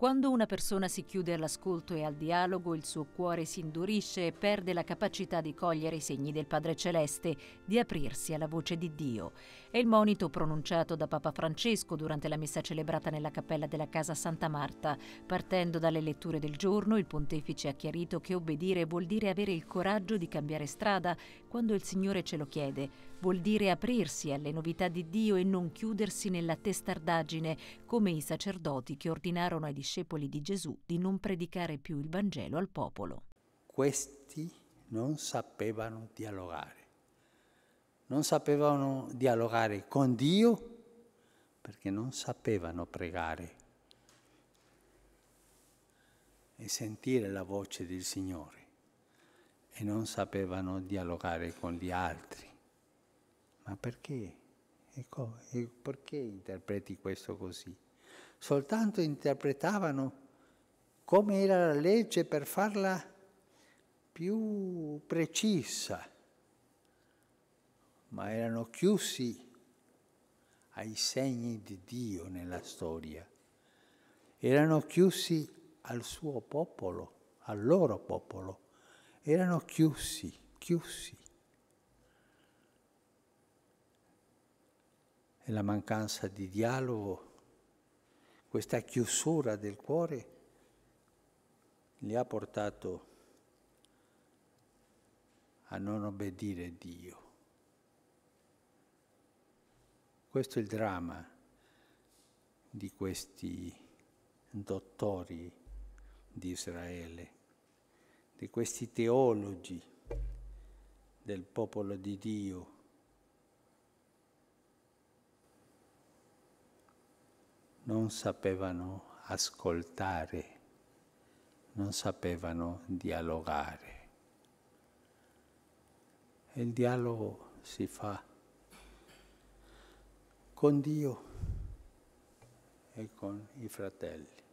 Quando una persona si chiude all'ascolto e al dialogo, il suo cuore si indurisce e perde la capacità di cogliere i segni del Padre Celeste, di aprirsi alla voce di Dio. È il monito pronunciato da Papa Francesco durante la messa celebrata nella cappella della Casa Santa Marta. Partendo dalle letture del giorno, il pontefice ha chiarito che obbedire vuol dire avere il coraggio di cambiare strada quando il Signore ce lo chiede, vuol dire aprirsi alle novità di Dio e non chiudersi nella testardaggine, come i sacerdoti che ordinarono ai discepoli discepoli di Gesù di non predicare più il Vangelo al popolo. Questi non sapevano dialogare, non sapevano dialogare con Dio perché non sapevano pregare e sentire la voce del Signore e non sapevano dialogare con gli altri. Ma perché? E, perché interpreti questo così? soltanto interpretavano come era la legge per farla più precisa, ma erano chiusi ai segni di Dio nella storia, erano chiusi al suo popolo, al loro popolo, erano chiusi, chiusi. E la mancanza di dialogo questa chiusura del cuore li ha portato a non obbedire Dio. Questo è il dramma di questi dottori di Israele, di questi teologi del popolo di Dio non sapevano ascoltare, non sapevano dialogare. Il dialogo si fa con Dio e con i fratelli.